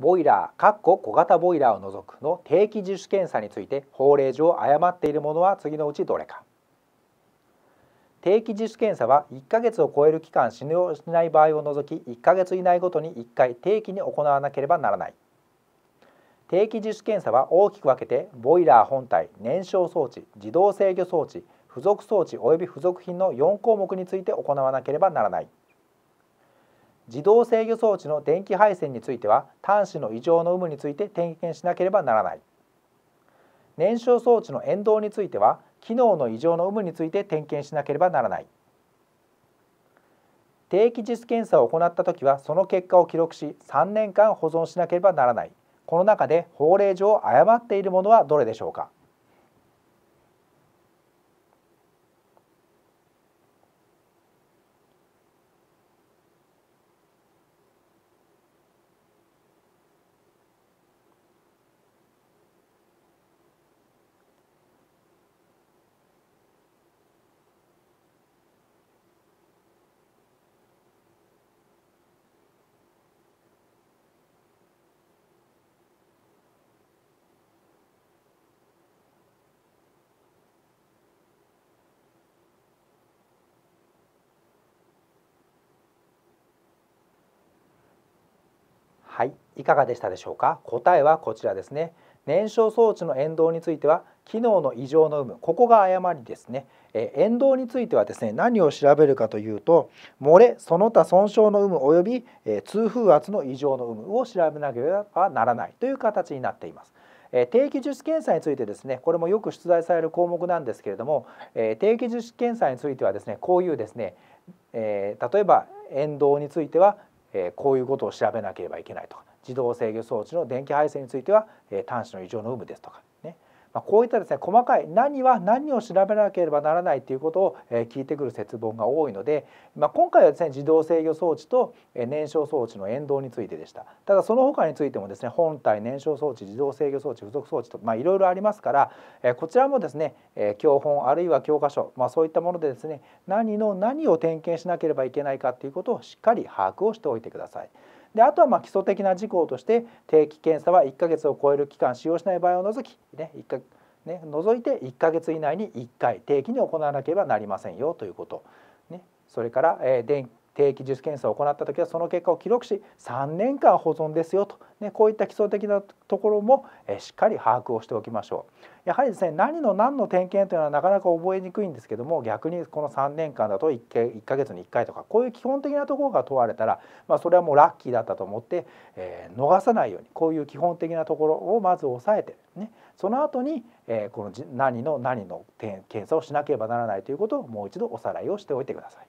ボイラー（小型ボイラーを除く）の定期自主検査について法令上誤っているものは次のうちどれか定期自主検査は1ヶ月を超える期間使用しない場合を除き1ヶ月以内ごとに1回定期に行わなければならない定期自主検査は大きく分けてボイラー本体燃焼装置自動制御装置付属装置及び付属品の4項目について行わなければならない。自動制御装置の電気配線については端子の異常の有無について点検しなければならない燃焼装置の沿道については機能の異常の有無について点検しなければならない定期実検査を行った時はその結果を記録し3年間保存しなければならないこの中で法令上誤っているものはどれでしょうかいかがでしたでしょうか答えはこちらですね燃焼装置の沿道については機能の異常の有無ここが誤りですねえ変動についてはですね何を調べるかというと漏れその他損傷の有無及び、え通風圧の異常の有無を調べなければならないという形になっています定期受試検査についてですねこれもよく出題される項目なんですけれども定期受試検査についてはですねこういうですね例えば沿道についてはえこういうことを調べなければいけないとか自動制御装置の電気配線については、え端子の異常の有無ですとかねまあ、こういったですね細かい何は何を調べなければならないということを、え聞いてくる説問が多いので、まあ、今回はですね自動制御装置と、え燃焼装置の沿道についてでしたただその他についてもですね本体燃焼装置自動制御装置付属装置といろいろありますから、えこちらもですね、え教本あるいは教科書、まあ、そういったものでですね何の何を点検しなければいけないかということをしっかり把握をしておいてください。であとはま基礎的な事項として定期検査は1ヶ月を超える期間使用しない場合を除き、ね、1, ね、除いて1ヶ月以内に1回定期に行わなければなりませんよということ、ね、それから、えー、電定期受検査を行った時はその結果を記録し3年間保存ですよと、ね、こういった基礎的なところもしっかり把握をしておきましょうやはりですね何の何の点検というのはなかなか覚えにくいんですけども逆にこの3年間だと 1, 1ヶ月に1回とかこういう基本的なところが問われたら、まあ、それはもうラッキーだったと思って、えー、逃さないようにこういう基本的なところをまず押さえて、ね、その後に、えー、この何の何の点検査をしなければならないということをもう一度おさらいをしておいてください。